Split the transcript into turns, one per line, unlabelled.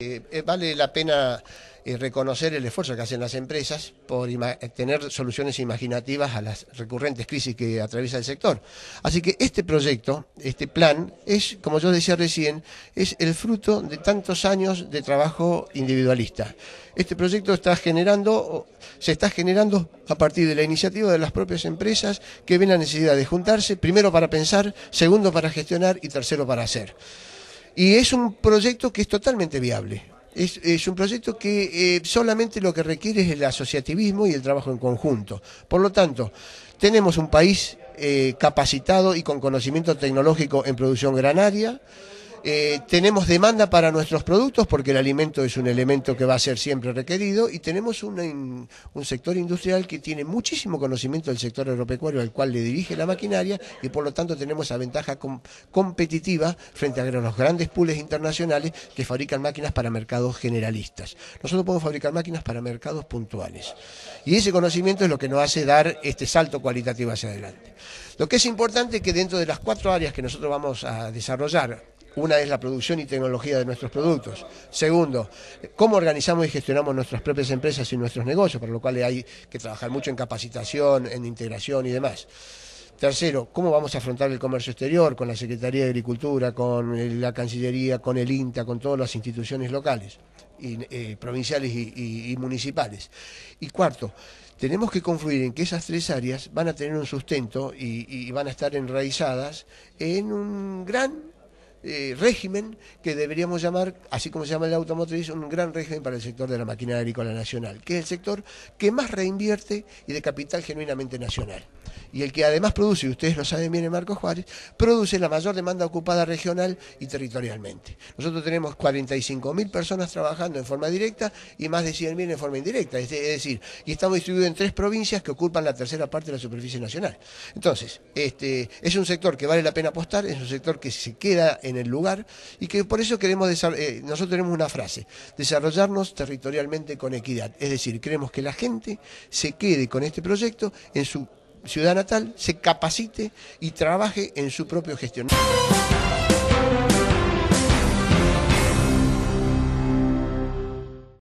Eh, eh, vale la pena eh, reconocer el esfuerzo que hacen las empresas por tener soluciones imaginativas a las recurrentes crisis que atraviesa el sector. Así que este proyecto, este plan, es, como yo decía recién, es el fruto de tantos años de trabajo individualista. Este proyecto está generando, se está generando a partir de la iniciativa de las propias empresas que ven la necesidad de juntarse, primero para pensar, segundo para gestionar y tercero para hacer. Y es un proyecto que es totalmente viable. Es, un proyecto que eh, solamente lo que requiere es el asociativismo y el trabajo en conjunto. Por lo tanto, tenemos un país eh, capacitado y con conocimiento tecnológico en producción granaria. Eh, tenemos demanda para nuestros productos porque el alimento es un elemento que va a ser siempre requerido y tenemos un, sector industrial que tiene muchísimo conocimiento del sector agropecuario al cual le dirige la maquinaria y por lo tanto tenemos esa ventaja competitiva frente a los grandes pules internacionales que fabrican máquinas para mercados generalistas. Nosotros podemos fabricar máquinas para mercados puntuales y ese conocimiento es lo que nos hace dar este salto cualitativo hacia adelante. Lo que es importante es que dentro de las cuatro áreas que nosotros vamos a desarrollar, una es la producción y tecnología de nuestros productos. Segundo, cómo organizamos y gestionamos nuestras propias empresas y nuestros negocios, por lo cual hay que trabajar mucho en capacitación, en integración y demás. Tercero, ¿cómo vamos a afrontar el comercio exterior con la Secretaría de Agricultura, con la Cancillería, con el INTA, con todas las instituciones locales, eh, provinciales y, municipales? Y cuarto, tenemos que confluir en que esas tres áreas van a tener un sustento y, y van a estar enraizadas en un gran eh, régimen que deberíamos llamar, así como se llama el automotriz, un gran régimen para el sector de la maquinaria agrícola nacional, que es el sector que más reinvierte y de capital genuinamente nacional. Y el que además produce, y ustedes lo saben bien en Marcos Juárez, produce la mayor demanda ocupada regional y territorialmente. Nosotros tenemos 45.000 personas trabajando en forma directa y más de 100.000 en forma indirecta, es decir, y estamos distribuidos en tres provincias que ocupan la tercera parte de la superficie nacional. Entonces, este, es un sector que vale la pena apostar, es un sector que se queda en el lugar y que por eso queremos, eh, nosotros tenemos una frase, desarrollarnos territorialmente con equidad. Es decir, queremos que la gente se quede con este proyecto en su ciudad natal, se capacite y trabaje en su propio gestión.